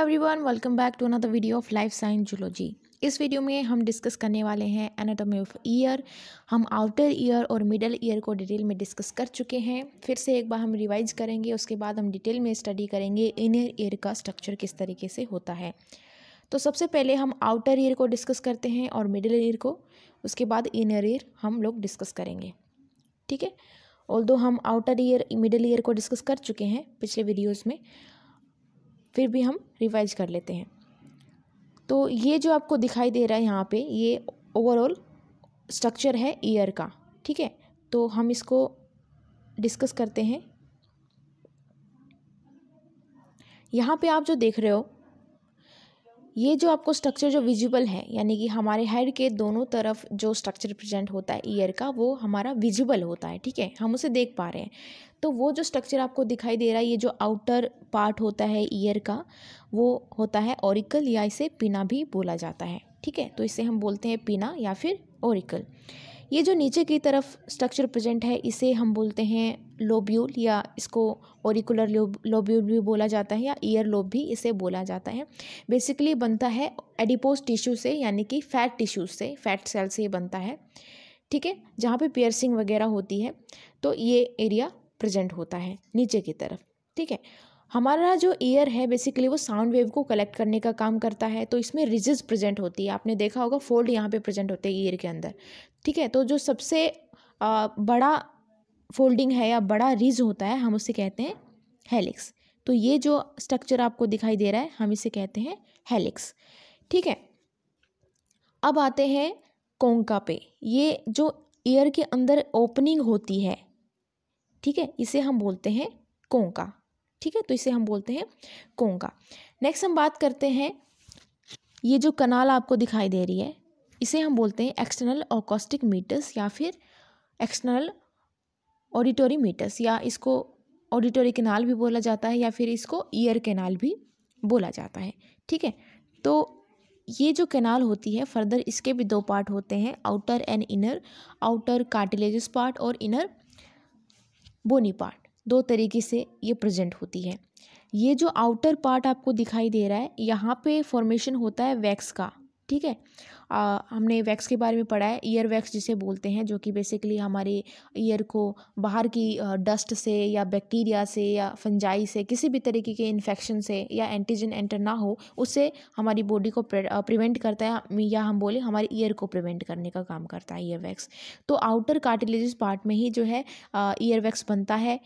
everyone welcome back to another video of life science zoology इस video में हम discuss करने वाले हैं एनाटॉमी ऑफ ईयर हम आउटर ईयर और मिडल ईयर को डिटेल में डिस्कस कर चुके हैं फिर से एक बार हम रिवाइज करेंगे उसके बाद हम डिटेल में स्टडी करेंगे इनर ईयर का स्ट्रक्चर किस तरीके से होता है तो सबसे पहले हम आउटर ईयर को डिस्कस करते हैं और मिडल ईयर को उसके बाद इनर ईयर हम लोग डिस्कस करेंगे ठीक है ऑल हम आउटर ईयर मिडल ईयर को डिस्कस कर चुके हैं पिछले वीडियोज़ में फिर भी हम रिवाइज कर लेते हैं तो ये जो आपको दिखाई दे रहा है यहाँ पे ये ओवरऑल स्ट्रक्चर है ईयर का ठीक है तो हम इसको डिस्कस करते हैं यहाँ पे आप जो देख रहे हो ये जो आपको स्ट्रक्चर जो विजिबल है यानी कि हमारे हेड के दोनों तरफ जो स्ट्रक्चर प्रेजेंट होता है ईयर का वो हमारा विजिबल होता है ठीक है हम उसे देख पा रहे हैं तो वो जो स्ट्रक्चर आपको दिखाई दे रहा है ये जो आउटर पार्ट होता है ईयर का वो होता है ओरिकल या इसे पिना भी बोला जाता है ठीक है तो इसे हम बोलते हैं पिना या फिर ओरिकल ये जो नीचे की तरफ स्ट्रक्चर प्रेजेंट है इसे हम बोलते हैं लोब्यूल या इसको ओरिकुलर लोब्यूल भी बोला जाता है या ईयर लोब भी इसे बोला जाता है बेसिकली बनता है एडिपोज टिश्यू से यानी कि फैट टिश्यू से फैट सेल से ये बनता है ठीक है जहाँ पे पियर्सिंग वगैरह होती है तो ये एरिया प्रेजेंट होता है नीचे की तरफ ठीक है हमारा जो ईयर है बेसिकली वो साउंड वेव को कलेक्ट करने का काम करता है तो इसमें रिजिज प्रेजेंट होती है आपने देखा होगा फोल्ड यहाँ पे प्रेजेंट होते हैं ईयर के अंदर ठीक है तो जो सबसे बड़ा फोल्डिंग है या बड़ा रिज होता है हम उसे कहते हैं हेलिक्स तो ये जो स्ट्रक्चर आपको दिखाई दे रहा है हम इसे कहते हैं हेलिक्स ठीक है अब आते हैं कोंका पे ये जो ईयर के अंदर ओपनिंग होती है ठीक है इसे हम बोलते हैं कोंका ठीक है तो इसे हम बोलते हैं कोंका नेक्स्ट हम बात करते हैं ये जो कनाल आपको दिखाई दे रही है इसे हम बोलते हैं एक्सटर्नल ऑकोस्टिक मीटर्स या फिर एक्सटर्नल ऑडिटोरी मीटस या इसको ऑडिटोरी केनाल भी बोला जाता है या फिर इसको ईयर केनाल भी बोला जाता है ठीक है तो ये जो कैनाल होती है फर्दर इसके भी दो पार्ट होते हैं outer and inner outer cartilaginous part और इनर बोनी पार्ट दो तरीके से ये प्रेजेंट होती है ये जो आउटर पार्ट आपको दिखाई दे रहा है यहाँ पे फॉर्मेशन होता है वैक्स का ठीक है आ, हमने वैक्स के बारे में पढ़ा है ईयर वैक्स जिसे बोलते हैं जो कि बेसिकली हमारे ईयर को बाहर की डस्ट से या बैक्टीरिया से या फंजाई से किसी भी तरीके के इन्फेक्शन से या एंटीजन एंटर ना हो उससे हमारी बॉडी को प्रिवेंट करता है या हम बोले हमारे ईयर को प्रिवेंट करने का काम करता है ईयर वैक्स तो आउटर कार्टिलेजिस पार्ट में ही जो है ईयर वैक्स बनता है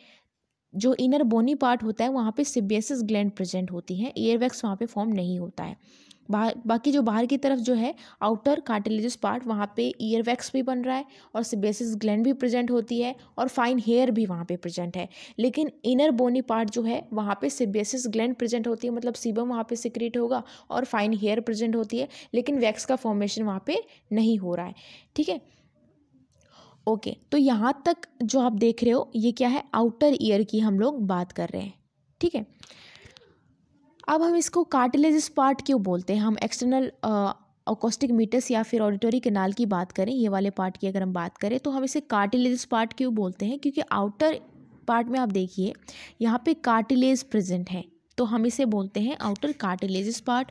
जो इनर बोनी पार्ट होता है वहाँ पे सिबियसिस ग्लैंड प्रेजेंट होती है ईयर वैक्स वहाँ पे फॉर्म नहीं होता है बाहर बाकी जो बाहर की तरफ जो है आउटर कार्टिलेजस पार्ट वहाँ पे ईयर वैक्स भी बन रहा है और सिबेसिस ग्लैंड भी प्रेजेंट होती है और फाइन हेयर भी वहाँ पे प्रेजेंट है लेकिन इनर बोनी पार्ट जो है वहाँ पे सिबेसिस ग्लैंड प्रेजेंट होती है मतलब सीबम वहाँ पे सिक्रेट होगा और फाइन हेयर प्रेजेंट होती है लेकिन वैक्स का फॉर्मेशन वहाँ पर नहीं हो रहा है ठीक है ओके तो यहाँ तक जो आप देख रहे हो ये क्या है आउटर ईयर की हम लोग बात कर रहे हैं ठीक है अब हम इसको कार्टिलेज पार्ट क्यों बोलते हैं हम एक्सटर्नल ओकोस्टिक मीटस या फिर ऑडिटोरी केनाल की बात करें ये वाले पार्ट की अगर हम बात करें तो हम इसे कार्टिलेज पार्ट क्यों बोलते हैं क्योंकि आउटर पार्ट में आप देखिए यहाँ पे कार्टिलेज प्रेजेंट है तो हम इसे बोलते हैं outer cartilage part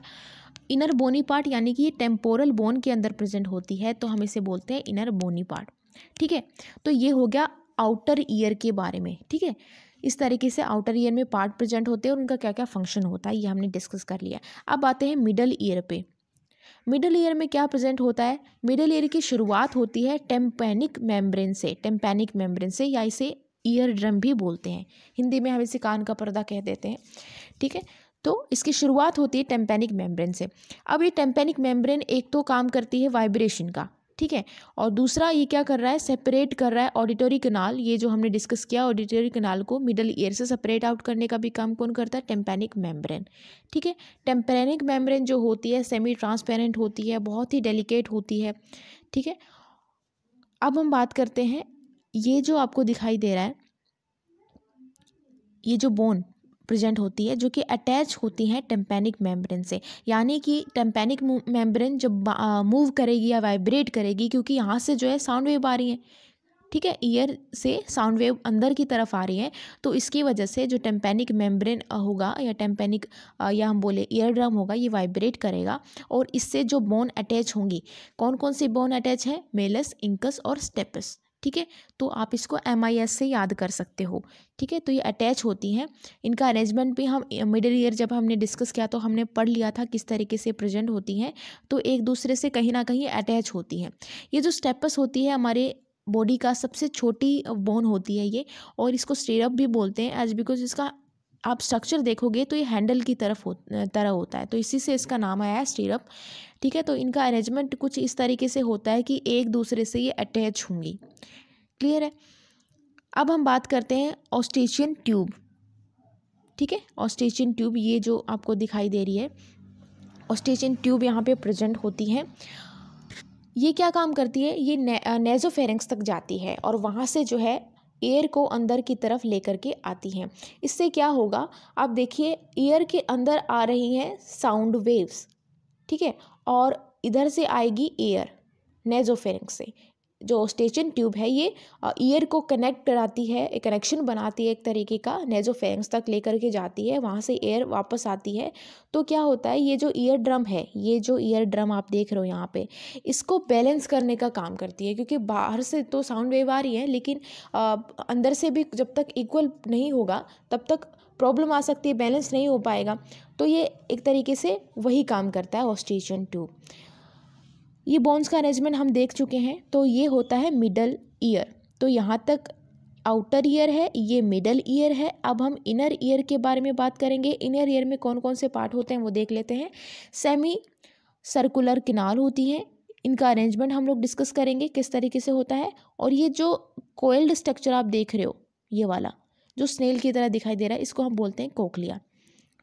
inner bony part यानी कि ये टेम्पोरल बोन के अंदर प्रेजेंट होती है तो हम इसे बोलते हैं इनर बोनी पार्ट ठीक है तो ये हो गया आउटर ईयर के बारे में ठीक है इस तरीके से आउटर ईयर में पार्ट प्रेजेंट होते हैं और उनका क्या क्या फंक्शन होता है ये हमने डिस्कस कर लिया अब आते हैं मिडल ईयर पे मिडल ईयर में क्या प्रेजेंट होता है मिडल ईयर की शुरुआत होती है टेम्पेनिक मेम्ब्रेन से टेम्पेनिक मेम्ब्रेन से या इसे ईयर ड्रम भी बोलते हैं हिंदी में हम इसे कान का पर्दा कह देते हैं ठीक है तो इसकी शुरुआत होती है टेम्पेनिक मेम्ब्रेन से अब ये टेम्पेनिक मेम्ब्रेन एक तो काम करती है वाइब्रेशन का ठीक है और दूसरा ये क्या कर रहा है सेपरेट कर रहा है ऑडिटोरी कनाल ये जो हमने डिस्कस किया ऑडिटोरी कनाल को मिडल ईयर से सेपरेट आउट करने का भी काम कौन करता है टेम्पेनिक मेम्ब्रेन ठीक है टेम्पेनिक मेम्ब्रेन जो होती है सेमी ट्रांसपेरेंट होती है बहुत ही डेलिकेट होती है ठीक है अब हम बात करते हैं ये जो आपको दिखाई दे रहा है ये जो बोन प्रेजेंट होती है जो कि अटैच होती हैं टेम्पेनिक मेम्ब्रेन से यानी कि टेम्पेनिक मेम्ब्रेन जब मूव करेगी या वाइब्रेट करेगी क्योंकि यहाँ से जो है साउंड वेव आ रही है ठीक है ईयर से साउंड वेव अंदर की तरफ आ रही है तो इसकी वजह से जो टेम्पेनिक मेम्ब्रेन होगा या टेम्पेनिक या हम बोले ईयर ड्रम होगा ये वाइब्रेट करेगा और इससे जो बोन अटैच होंगी कौन कौन सी बोन अटैच है मेलस इंकस और स्टेपस ठीक है तो आप इसको एम से याद कर सकते हो ठीक है तो ये अटैच होती हैं इनका अरेंजमेंट भी हम मिडिल ईयर जब हमने डिस्कस किया तो हमने पढ़ लिया था किस तरीके से प्रेजेंट होती हैं तो एक दूसरे से कहीं ना कहीं अटैच होती हैं ये जो स्टेपस होती है हमारे बॉडी का सबसे छोटी बोन होती है ये और इसको स्टेरअप भी बोलते हैं एज बिकॉज इसका आप स्ट्रक्चर देखोगे तो ये हैंडल की तरफ हो तरह होता है तो इसी से इसका नाम आया है स्टीरअप ठीक है तो इनका अरेंजमेंट कुछ इस तरीके से होता है कि एक दूसरे से ये अटैच होंगी क्लियर है अब हम बात करते हैं ऑस्टेशियन ट्यूब ठीक है ऑस्टेशियन ट्यूब ये जो आपको दिखाई दे रही है ऑस्टेशियन ट्यूब यहाँ पे प्रेजेंट होती है ये क्या काम करती है ये ने, नेजोफेरेंक्स तक जाती है और वहाँ से जो है एयर को अंदर की तरफ लेकर के आती हैं इससे क्या होगा आप देखिए एयर के अंदर आ रही हैं साउंड वेव्स ठीक है और इधर से आएगी एयर नेजोफेरिंग से जो स्टेशन ट्यूब है ये ईयर को कनेक्ट कराती है एक कनेक्शन बनाती है एक तरीके का नेजोफेंग्स तक लेकर के जाती है वहाँ से एयर वापस आती है तो क्या होता है ये जो ईयर ड्रम है ये जो ईयर ड्रम आप देख रहे हो यहाँ पे इसको बैलेंस करने का काम करती है क्योंकि बाहर से तो साउंड वेव आ रही है लेकिन आ, अंदर से भी जब तक इक्वल नहीं होगा तब तक प्रॉब्लम आ सकती है बैलेंस नहीं हो पाएगा तो ये एक तरीके से वही काम करता है ऑस्टेशन ट्यूब ये बॉन्स का अरेंजमेंट हम देख चुके हैं तो ये होता है मिडल ईयर तो यहाँ तक आउटर ईयर है ये मिडल ईयर है अब हम इनर ईयर के बारे में बात करेंगे इनर ईयर में कौन कौन से पार्ट होते हैं वो देख लेते हैं सेमी सर्कुलर किनार होती है इनका अरेंजमेंट हम लोग डिस्कस करेंगे किस तरीके से होता है और ये जो कोयल्ड स्ट्रक्चर आप देख रहे हो ये वाला जो स्नेल की तरह दिखाई दे रहा है इसको हम बोलते हैं कोकलिया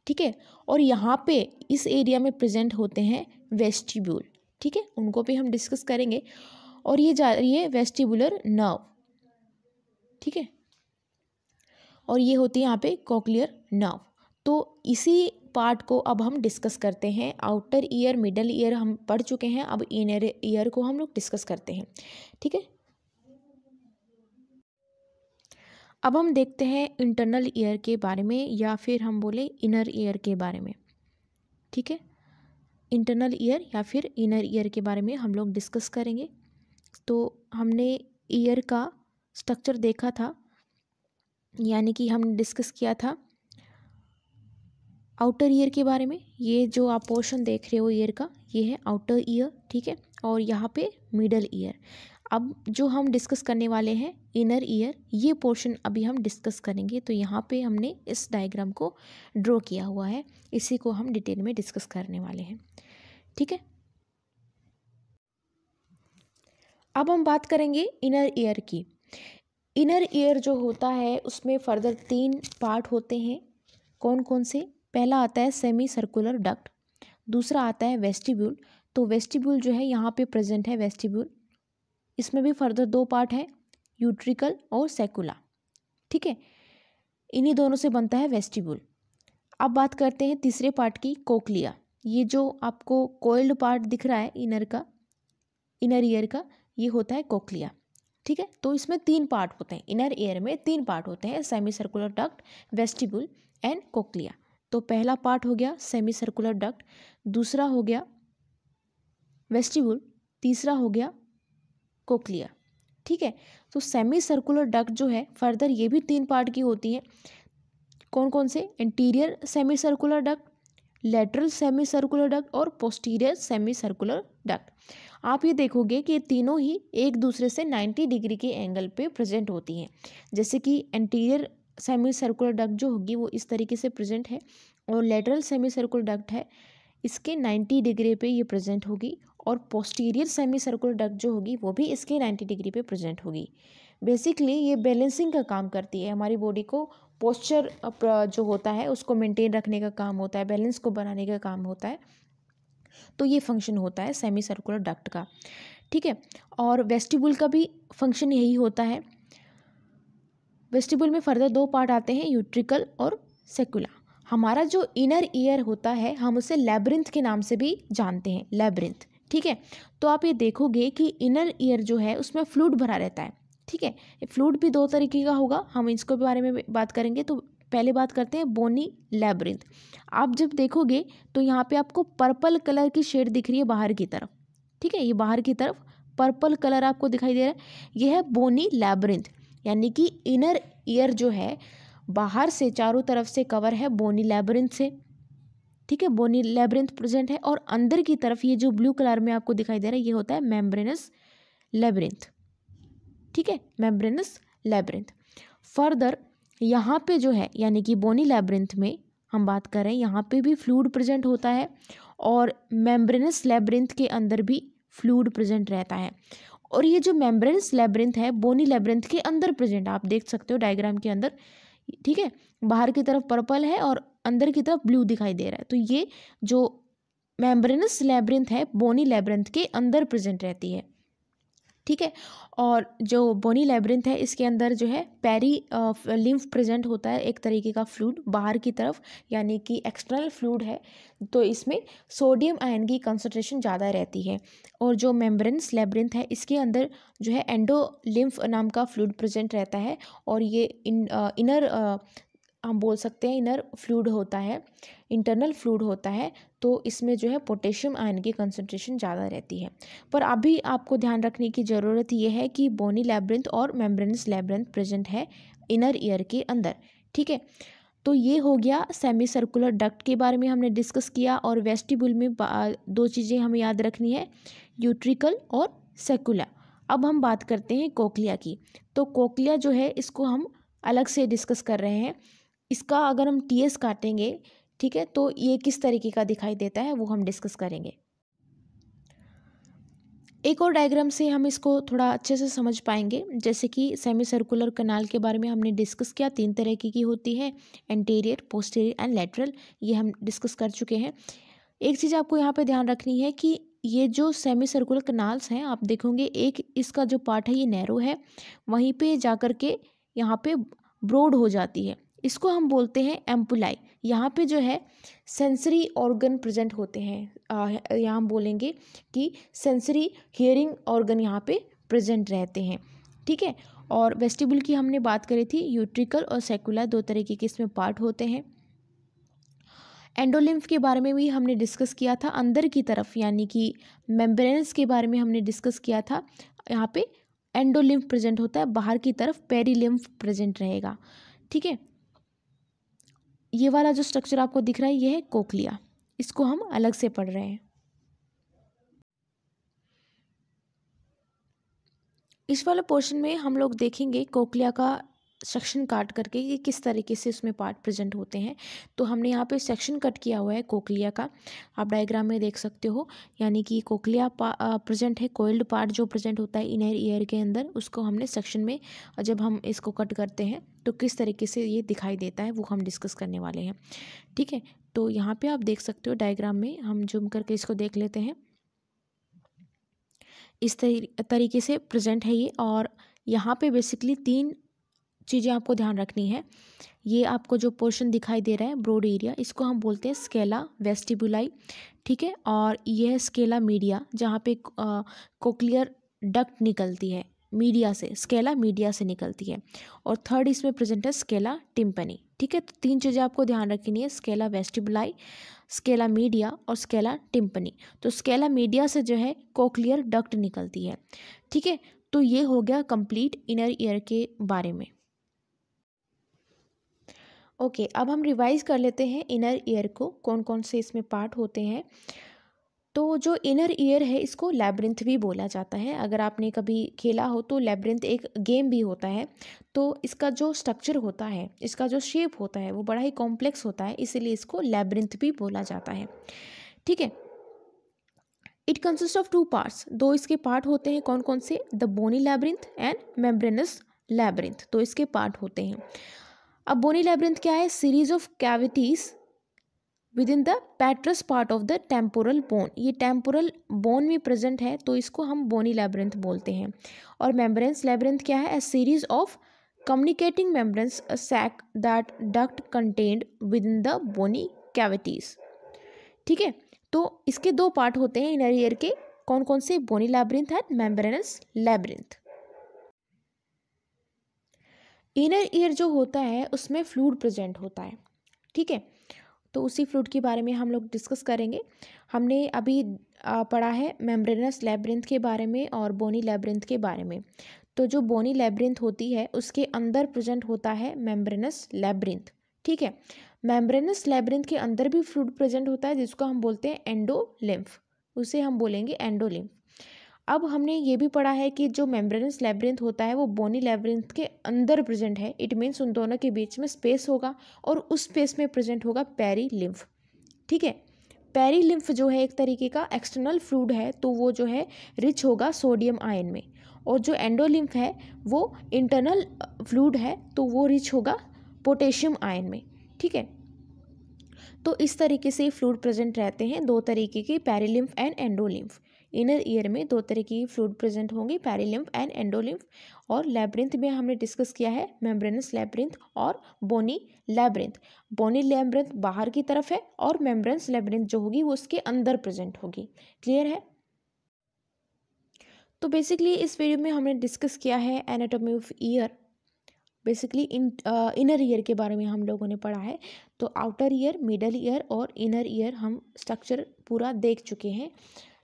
ठीक है और यहाँ पे इस एरिया में प्रेजेंट होते हैं वेस्टिब्यूल ठीक है उनको भी हम डिस्कस करेंगे और ये जा रही है वेस्टिबुलर नर्व ठीक है और ये होती है यहाँ पे कॉकलियर नर्व तो इसी पार्ट को अब हम डिस्कस करते हैं आउटर ईयर मिडल ईयर हम पढ़ चुके हैं अब इनर ईयर को हम लोग डिस्कस करते हैं ठीक है अब हम देखते हैं इंटरनल ईयर के बारे में या फिर हम बोले इनर ईयर के बारे में ठीक है इंटरनल ईयर या फिर इनर ईयर के बारे में हम लोग डिस्कस करेंगे तो हमने ईयर का स्ट्रक्चर देखा था यानी कि हमने डिस्कस किया था आउटर ईयर के बारे में ये जो आप पोर्शन देख रहे हो ईयर का ये है आउटर ईयर ठीक है और यहाँ पे मिडल ईयर अब जो हम डिस्कस करने वाले हैं इनर ईयर ये पोर्शन अभी हम डिस्कस करेंगे तो यहाँ पे हमने इस डायग्राम को ड्रॉ किया हुआ है इसी को हम डिटेल में डिस्कस करने वाले हैं ठीक है अब हम बात करेंगे इनर ईयर की इनर ईयर जो होता है उसमें फर्दर तीन पार्ट होते हैं कौन कौन से पहला आता है सेमी सर्कुलर डक्ट दूसरा आता है वेस्टिब्यूल तो वेस्टिब्यूल जो है यहाँ पे प्रेजेंट है वेस्टिब्यूल इसमें भी फर्दर दो पार्ट है यूट्रिकल और सेकुला ठीक है इन्हीं दोनों से बनता है वेस्टिबुल अब बात करते हैं तीसरे पार्ट की कोकलिया ये जो आपको कोयल्ड पार्ट दिख रहा है इनर का इनर ईयर का ये होता है कोकलिया ठीक है तो इसमें तीन पार्ट होते हैं इनर ईयर में तीन पार्ट होते हैं semi circular duct vestibule and cochlea तो पहला पार्ट हो गया सेमी सर्कुलर डक्ट दूसरा हो गया वेस्टिबुल तीसरा हो गया कोकलिया ठीक है तो सेमी सर्कुलर डक जो है फर्दर ये भी तीन पार्ट की होती हैं कौन कौन से interior semi circular duct lateral semi circular duct और पोस्टीरियर सेमी सर्कुलर डक आप ये देखोगे कि ये तीनों ही एक दूसरे से नाइन्टी डिग्री के एंगल पे प्रेजेंट होती हैं जैसे कि इंटीरियर सेमी सर्कुलर डक जो होगी वो इस तरीके से प्रेजेंट है और लेटरल सेमी सर्कुलर डक्ट है इसके नाइन्टी डिग्री पे ये प्रेजेंट होगी और पोस्टीरियर सेमी सर्कुलर डक्ट जो होगी वो भी इसके नाइन्टी डिग्री पे प्रेजेंट होगी बेसिकली ये बैलेंसिंग का काम करती है हमारी बॉडी को पोस्चर जो होता है उसको मेंटेन रखने का काम होता है बैलेंस को बनाने का काम होता है तो ये फंक्शन होता है सेमी सर्कुलर डक्ट का ठीक है और वेस्टिबुल का भी फंक्शन यही होता है वेस्टिबुल में फर्दर दो पार्ट आते हैं यूट्रिकल और सेकुला हमारा जो इनर ईयर होता है हम उसे लेबरिंथ के नाम से भी जानते हैं लेबरिंथ ठीक है तो आप ये देखोगे कि इनर ईयर जो है उसमें फ्लूड भरा रहता है ठीक है फ्लूड भी दो तरीके का होगा हम इसको बारे में बात करेंगे तो पहले बात करते हैं बोनी लेबरिंथ आप जब देखोगे तो यहाँ पे आपको पर्पल कलर की शेड दिख रही है बाहर की तरफ ठीक है ये बाहर की तरफ पर्पल कलर आपको दिखाई दे रहा है यह है बोनी लेबरिंथ यानी कि इनर ईयर जो है बाहर से चारों तरफ से कवर है बोनी लेबरिंथ से ठीक है बोनी लेबरेंथ प्रेजेंट है और अंदर की तरफ ये जो ब्लू कलर में आपको दिखाई दे रहा है ये होता है मेम्ब्रेनस लेबरेंथ ठीक है मेम्ब्रेनस लेबरेंथ फर्दर यहाँ पे जो है यानी कि बोनी लेबरिंथ में हम बात करें यहाँ पे भी फ्लूड प्रेजेंट होता है और मेम्ब्रेनस लेबरिंथ के अंदर भी फ्लूड प्रेजेंट रहता है और ये जो मेम्ब्रेनस लेबरेंथ है बोनी लेबरेंथ के अंदर प्रेजेंट आप देख सकते हो डायग्राम के अंदर ठीक है बाहर की तरफ पर्पल है और अंदर की तरफ ब्लू दिखाई दे रहा है तो ये जो मेम्ब्रेनस लेब्रिंथ है बोनी लेब्रिंथ के अंदर प्रेजेंट रहती है ठीक है और जो बोनी लेब्रिंथ है इसके अंदर जो है पैरी लिम्फ प्रेजेंट होता है एक तरीके का फ्लूड बाहर की तरफ यानी कि एक्सटर्नल फ्लूड है तो इसमें सोडियम आयन की कंसनट्रेशन ज़्यादा रहती है और जो मेम्ब्रेनस लेब्रिंथ है इसके अंदर जो है एंडो लिम्फ नाम का फ्लूड प्रेजेंट रहता है और ये इन इनर हम बोल सकते हैं इनर फ्लूड होता है इंटरनल फ्लूड होता है तो इसमें जो है पोटेशियम आयन की कंसंट्रेशन ज़्यादा रहती है पर अभी आपको ध्यान रखने की ज़रूरत यह है कि बोनी लेब्रिंथ और मेम्ब्रेनस लेब्रिंथ प्रेजेंट है इनर ईयर के अंदर ठीक है तो ये हो गया सेमी सर्कुलर डक्ट के बारे में हमने डिस्कस किया और वेस्टिबुल में दो चीज़ें हमें याद रखनी है यूट्रिकल और सेकुलर अब हम बात करते हैं कोकलिया की तो कोकलिया जो है इसको हम अलग से डिस्कस कर रहे हैं इसका अगर हम टी एस काटेंगे ठीक है तो ये किस तरीके का दिखाई देता है वो हम डिस्कस करेंगे एक और डायग्राम से हम इसको थोड़ा अच्छे से समझ पाएंगे जैसे कि सेमी सर्कुलर कनाल के बारे में हमने डिस्कस किया तीन तरह की, की होती है एंटीरियर पोस्टीरियर एंड लेटरल ये हम डिस्कस कर चुके हैं एक चीज़ आपको यहाँ पे ध्यान रखनी है कि ये जो सेमी सर्कुलर कनाल्स हैं आप देखोगे एक इसका जो पार्ट है ये नैरो है वहीं पर जा कर के यहाँ पे ब्रोड हो जाती है इसको हम बोलते हैं एम्पुलाई यहाँ पे जो है सेंसरी ऑर्गन प्रेजेंट होते हैं यहाँ हम बोलेंगे कि सेंसरी हियरिंग ऑर्गन यहाँ पे प्रेजेंट रहते हैं ठीक है और वेस्टिबुल की हमने बात करी थी यूट्रिकल और सेकुला दो तरीके के इसमें पार्ट होते हैं एंडोलिम्फ के बारे में भी हमने डिस्कस किया था अंदर की तरफ यानी कि मेम्ब्रेन्स के बारे में हमने डिस्कस किया था यहाँ पे एंडोलिम्फ प्रेजेंट होता है बाहर की तरफ पेरीलिम्फ प्रेजेंट रहेगा ठीक है ये वाला जो स्ट्रक्चर आपको दिख रहा है ये है कोकलिया इसको हम अलग से पढ़ रहे हैं इस वाले पोर्शन में हम लोग देखेंगे कोकलिया का सेक्शन काट करके कि किस तरीके से उसमें पार्ट प्रेजेंट होते हैं तो हमने यहाँ पे सेक्शन कट किया हुआ है कोकलिया का आप डायग्राम में देख सकते हो यानी कि कोकलिया प्रेजेंट है कोयल्ड पार्ट जो प्रेजेंट होता है इनर ईयर के अंदर उसको हमने सेक्शन में जब हम इसको कट करते हैं तो किस तरीके से ये दिखाई देता है वो हम डिस्कस करने वाले हैं ठीक है तो यहाँ पर आप देख सकते हो डायग्राम में हम जुम करके इसको देख लेते हैं इस तरीके से प्रजेंट है ये और यहाँ पे बेसिकली तीन चीज़ें आपको ध्यान रखनी है ये आपको जो पोर्शन दिखाई दे रहा है ब्रोड एरिया इसको हम बोलते हैं स्केला वेस्टिबुलाई ठीक है और यह है स्केला मीडिया जहाँ पे कोक्लियर डक्ट निकलती है मीडिया से स्केला मीडिया से निकलती है और थर्ड इसमें प्रेजेंट है स्केला टिम्पनी ठीक है तो तीन चीज़ें आपको ध्यान रखनी है स्केला वेस्टिबुलाई स्केला मीडिया और स्केला टिम्पनी तो स्केला मीडिया से जो है कोक्लियर डक्ट निकलती है ठीक है तो ये हो गया कंप्लीट इनर ईयर के बारे में ओके अब हम रिवाइज कर लेते हैं इनर ईयर को कौन कौन से इसमें पार्ट होते हैं तो जो इनर ईयर है इसको लेब्रिंथ भी बोला जाता है अगर आपने कभी खेला हो तो लेबरिंथ एक गेम भी होता है तो इसका जो स्ट्रक्चर होता है इसका जो शेप होता है वो बड़ा ही कॉम्प्लेक्स होता है इसीलिए इसको लेबरिंथ भी बोला जाता है ठीक है it consist of two parts दो इसके पार्ट होते हैं कौन कौन से the bony labyrinth and membranous labyrinth तो इसके पार्ट होते हैं अब बोनी लेब्रिंथ क्या है series of cavities within the petrous part of the temporal bone ये टेम्पोरल बोन में प्रेजेंट है तो इसको हम बोनी लेबरेंथ बोलते हैं और मेम्ब्रेंस लेबरेंथ क्या है a series of communicating membranous sac that duct contained within the bony cavities ठीक है तो इसके दो पार्ट होते हैं इनर ईयर के कौन कौन से bony labyrinth and membranous labyrinth inner ear जो होता है उसमें फ्लूड प्रेजेंट होता है ठीक है तो उसी फ्लूड के बारे में हम लोग डिस्कस करेंगे हमने अभी पढ़ा है मेम्ब्रेनस लेबरिंथ के बारे में और बोनी लेबरिंथ के बारे में तो जो बोनी लेब्रिंथ होती है उसके अंदर प्रेजेंट होता है मेम्ब्रेनस लेबरिंथ ठीक है मेम्ब्रेनस लेब्रिंथ के अंदर भी फ्लूड प्रेजेंट होता है जिसको हम बोलते हैं एंडोलिम्फ उसे हम बोलेंगे एंडोलिम्फ अब हमने ये भी पढ़ा है कि जो मेम्ब्रेनस लेबरिंथ होता है वो बोनी लेब्रिंथ के अंदर प्रेजेंट है इट मीन्स उन दोनों के बीच में स्पेस होगा और उस स्पेस में प्रेजेंट होगा पैरी लिम्फ ठीक है पैरी लिम्फ जो है एक तरीके का एक्सटर्नल फ्लूड है तो वो जो है रिच होगा सोडियम आयन में और जो एंडोलिम्फ है वो इंटरनल फ्लूड है तो वो रिच होगा पोटेशियम आयन में ठीक है तो इस तरीके से फ्लूड प्रेजेंट रहते हैं दो तरीके के perilymph and endolymph inner ear में दो तरह की फ्लूड प्रेजेंट होंगी पैरिलिम्फ एंड एंडोलिम्फ और लैब्रिंथ में हमने डिस्कस किया है मेम्ब्रेनस लैब्रिंथ और बोनी लैब्रिंथ बोनी लैब्रिंथ बाहर की तरफ है और मेम्ब्रेनस लैब्रिंथ जो होगी वो उसके अंदर प्रेजेंट होगी क्लियर है तो बेसिकली इस वीडियो में हमने डिस्कस किया है anatomy of ear basically in inner ear के बारे में हम लोगों ने पढ़ा है तो आउटर ईयर मिडल ईयर और इनर ईयर हम स्ट्रक्चर पूरा देख चुके हैं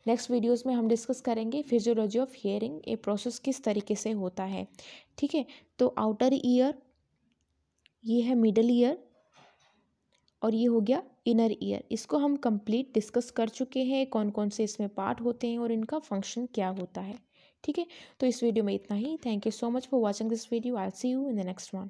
नेक्स्ट वीडियोस में हम डिस्कस करेंगे फिजियोलॉजी ऑफ हियरिंग ये प्रोसेस किस तरीके से होता है ठीक है तो आउटर ईयर ये है मिडल ईयर और ये हो गया इनर ईयर इसको हम कंप्लीट डिस्कस कर चुके हैं कौन कौन से इसमें पार्ट होते हैं और इनका फंक्शन क्या होता है ठीक है तो इस वीडियो में इतना ही thank you so much for watching this video I see you in the next one